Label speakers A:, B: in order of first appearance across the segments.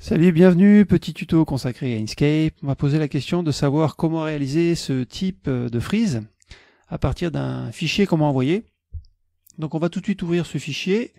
A: Salut, bienvenue, petit tuto consacré à Inkscape. On m'a posé la question de savoir comment réaliser ce type euh, de frise à partir d'un fichier qu'on m'a envoyé. Donc on va tout de suite ouvrir ce fichier.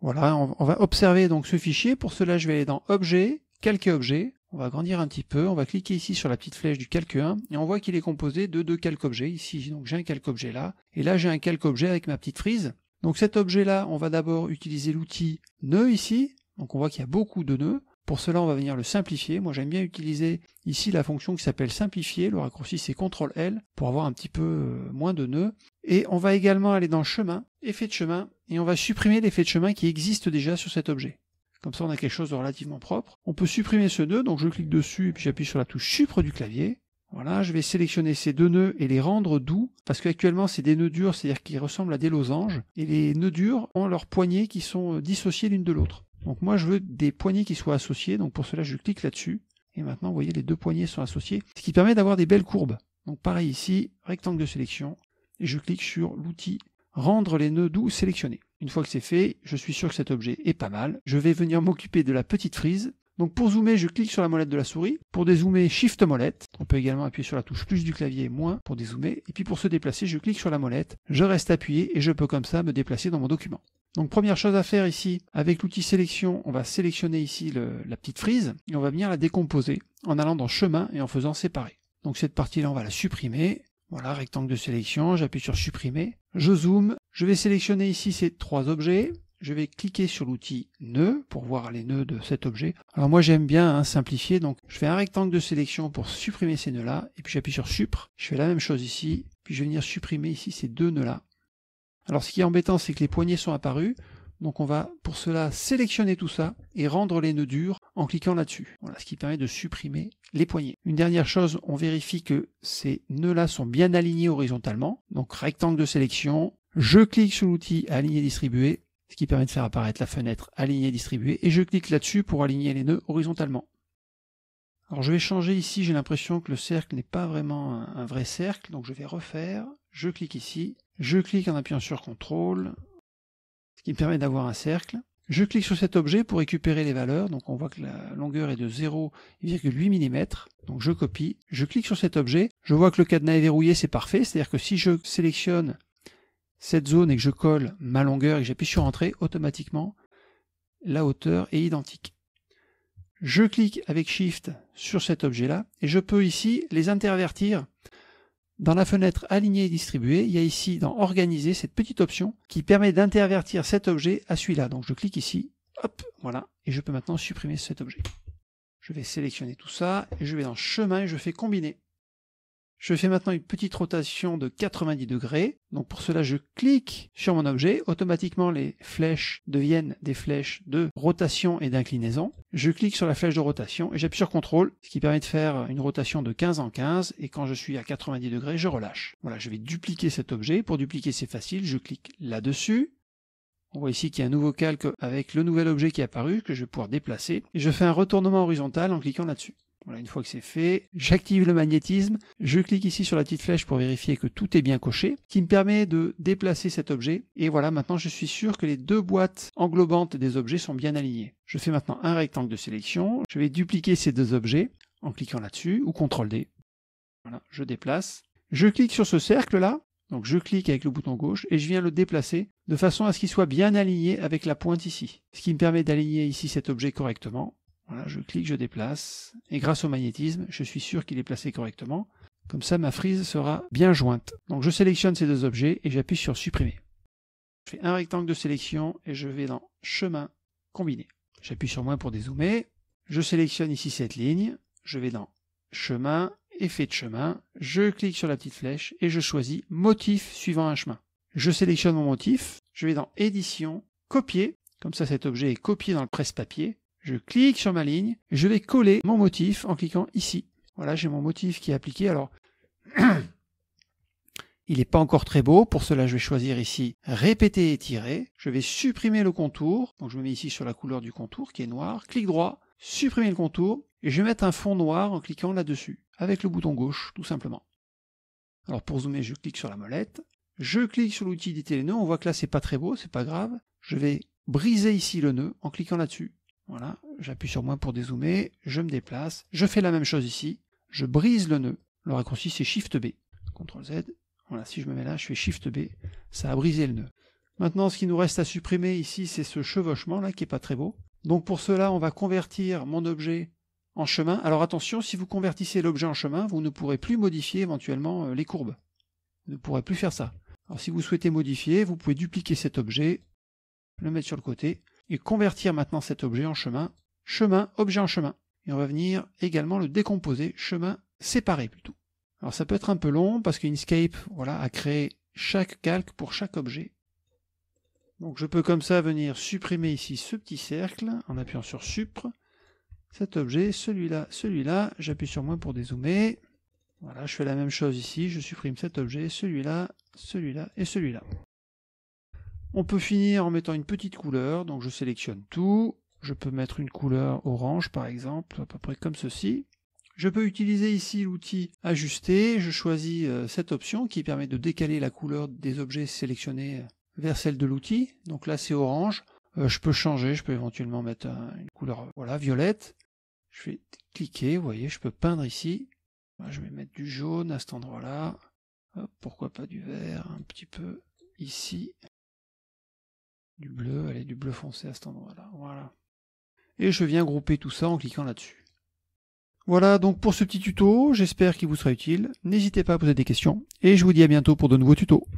A: Voilà, on va observer donc ce fichier. Pour cela, je vais aller dans Objet, Calque objet. On va grandir un petit peu, on va cliquer ici sur la petite flèche du calque 1 et on voit qu'il est composé de deux calques objets. Ici, donc j'ai un calque objet là et là j'ai un calque objet avec ma petite frise. Donc cet objet là, on va d'abord utiliser l'outil nœud ici donc on voit qu'il y a beaucoup de nœuds. Pour cela, on va venir le simplifier. Moi, j'aime bien utiliser ici la fonction qui s'appelle simplifier. Le raccourci, c'est CTRL-L pour avoir un petit peu euh, moins de nœuds. Et on va également aller dans chemin, effet de chemin, et on va supprimer l'effet de chemin qui existe déjà sur cet objet. Comme ça, on a quelque chose de relativement propre. On peut supprimer ce nœud, donc je clique dessus et puis j'appuie sur la touche Supre du clavier. Voilà, je vais sélectionner ces deux nœuds et les rendre doux, parce qu'actuellement c'est des nœuds durs, c'est-à-dire qu'ils ressemblent à des losanges, et les nœuds durs ont leurs poignées qui sont euh, dissociées l'une de l'autre. Donc moi, je veux des poignées qui soient associées. Donc pour cela, je clique là-dessus. Et maintenant, vous voyez, les deux poignées sont associées, ce qui permet d'avoir des belles courbes. Donc pareil ici, rectangle de sélection. Et je clique sur l'outil rendre les nœuds doux sélectionnés. Une fois que c'est fait, je suis sûr que cet objet est pas mal. Je vais venir m'occuper de la petite frise. Donc pour zoomer, je clique sur la molette de la souris. Pour dézoomer, Shift molette. On peut également appuyer sur la touche plus du clavier moins pour dézoomer. Et puis pour se déplacer, je clique sur la molette, je reste appuyé et je peux comme ça me déplacer dans mon document. Donc première chose à faire ici, avec l'outil sélection, on va sélectionner ici la petite frise et on va venir la décomposer en allant dans chemin et en faisant séparer. Donc cette partie-là, on va la supprimer. Voilà, rectangle de sélection, j'appuie sur supprimer. Je zoome, je vais sélectionner ici ces trois objets je vais cliquer sur l'outil nœud pour voir les nœuds de cet objet. Alors moi j'aime bien hein, simplifier, donc je fais un rectangle de sélection pour supprimer ces nœuds là, et puis j'appuie sur supr, je fais la même chose ici, puis je vais venir supprimer ici ces deux nœuds là. Alors ce qui est embêtant c'est que les poignées sont apparues, donc on va pour cela sélectionner tout ça et rendre les nœuds durs en cliquant là-dessus. Voilà, ce qui permet de supprimer les poignées. Une dernière chose, on vérifie que ces nœuds-là sont bien alignés horizontalement. Donc rectangle de sélection, je clique sur l'outil aligner distribuer » ce qui permet de faire apparaître la fenêtre alignée et distribuée, et je clique là-dessus pour aligner les nœuds horizontalement. Alors je vais changer ici, j'ai l'impression que le cercle n'est pas vraiment un, un, vrai cercle, donc je vais refaire, je clique ici, je clique en appuyant sur CTRL, ce qui me permet d'avoir un cercle. Je clique sur cet objet pour récupérer les valeurs, donc on voit que la longueur est de 0,8 mm, donc je copie, je clique sur cet objet, je vois que le cadenas est verrouillé, c'est parfait, c'est-à-dire que si je sélectionne cette zone et que je colle ma longueur et que j'appuie sur Entrée, automatiquement, la hauteur est identique. Je clique avec Shift sur cet objet-là et je peux ici les intervertir. Dans la fenêtre Aligner et distribuer, il y a ici dans Organiser cette petite option qui permet d'intervertir cet objet à celui-là. Donc je clique ici, hop, voilà, et je peux maintenant supprimer cet objet. Je vais sélectionner tout ça, et je vais dans Chemin et je fais Combiner. Je fais maintenant une petite rotation de 90 degrés. Donc pour cela, je clique sur mon objet. Automatiquement, les flèches deviennent des flèches de rotation et d'inclinaison. Je clique sur la flèche de rotation et j'appuie sur CTRL, ce qui permet de faire une rotation de 15 en 15. Et quand je suis à 90 degrés, je relâche. Voilà, je vais dupliquer cet objet. Pour dupliquer, c'est facile. Je clique là-dessus. On voit ici qu'il y a un nouveau calque avec le nouvel objet qui est apparu que je vais pouvoir déplacer. Et je fais un retournement horizontal en cliquant là-dessus. Voilà, une fois que c'est fait, j'active le magnétisme, je clique ici sur la petite flèche pour vérifier que tout est bien coché, qui me permet de déplacer cet objet. Et voilà, maintenant je suis sûr que les deux boîtes englobantes des objets sont bien alignées. Je fais maintenant un rectangle de sélection, je vais dupliquer ces deux objets en cliquant là-dessus ou CTRL D. Voilà, je déplace. Je clique sur ce cercle-là, donc je clique avec le bouton gauche et je viens le déplacer de façon à ce qu'il soit bien aligné avec la pointe ici. Ce qui me permet d'aligner ici cet objet correctement je clique, je déplace, et grâce au magnétisme, je suis sûr qu'il est placé correctement. Comme ça, ma frise sera bien jointe. Donc je sélectionne ces deux objets et j'appuie sur supprimer. Je fais un rectangle de sélection et je vais dans chemin combiné. J'appuie sur moins pour dézoomer. Je sélectionne ici cette ligne. Je vais dans chemin, effet de chemin. Je clique sur la petite flèche et je choisis motif suivant un chemin. Je sélectionne mon motif. Je vais dans édition, copier. Comme ça, cet objet est copié dans le presse-papier. Je clique sur ma ligne, je vais coller mon motif en cliquant ici. Voilà, j'ai mon motif qui est appliqué. Alors, il n'est pas encore très beau, pour cela je vais choisir ici répéter et tirer. Je vais supprimer le contour, donc je me mets ici sur la couleur du contour qui est noir. Clic droit, supprimer le contour, et je vais mettre un fond noir en cliquant là-dessus, avec le bouton gauche tout simplement. Alors pour zoomer, je clique sur la molette, je clique sur l'outil d'éditer les nœuds, on voit que là c'est pas très beau, c'est pas grave. Je vais briser ici le nœud en cliquant là-dessus. Voilà, j'appuie sur moi pour dézoomer, je me déplace, je fais la même chose ici, je brise le nœud. Le raccourci c'est Shift B. CTRL Z. Voilà, si je me mets là, je fais Shift B, ça a brisé le nœud. Maintenant, ce qui nous reste à supprimer ici, c'est ce chevauchement là qui est pas très beau. Donc pour cela, on va convertir mon objet en chemin. Alors attention, si vous convertissez l'objet en chemin, vous ne pourrez plus modifier éventuellement euh, les courbes. Vous ne pourrez plus faire ça. Alors si vous souhaitez modifier, vous pouvez dupliquer cet objet, le mettre sur le côté, et convertir maintenant cet objet en chemin, chemin, objet en chemin. Et on va venir également le décomposer, chemin séparé plutôt. Alors ça peut être un peu long parce qu'Inkscape voilà, a créé chaque calque pour chaque objet. Donc je peux comme ça venir supprimer ici ce petit cercle en appuyant sur supr, cet objet, celui-là, celui-là, j'appuie sur moins pour dézoomer. Voilà, je fais la même chose ici, je supprime cet objet, celui-là, celui-là et celui-là. On peut finir en mettant une petite couleur, donc je sélectionne tout. Je peux mettre une couleur orange par exemple, à peu près comme ceci. Je peux utiliser ici l'outil ajuster, je choisis euh, cette option qui permet de décaler la couleur des objets sélectionnés euh, vers celle de l'outil. Donc là c'est orange, euh, je peux changer, je peux éventuellement mettre une couleur voilà, violette. Je vais cliquer, vous voyez, je peux peindre ici. Je vais mettre du jaune à cet endroit-là. Pourquoi pas du vert un petit peu ici du bleu, allez, du bleu foncé à cet endroit-là. Voilà. Et je viens grouper tout ça en cliquant là-dessus. Voilà donc pour ce petit tuto, j'espère qu'il vous sera utile. N'hésitez pas à poser des questions et je vous dis à bientôt pour de nouveaux tutos.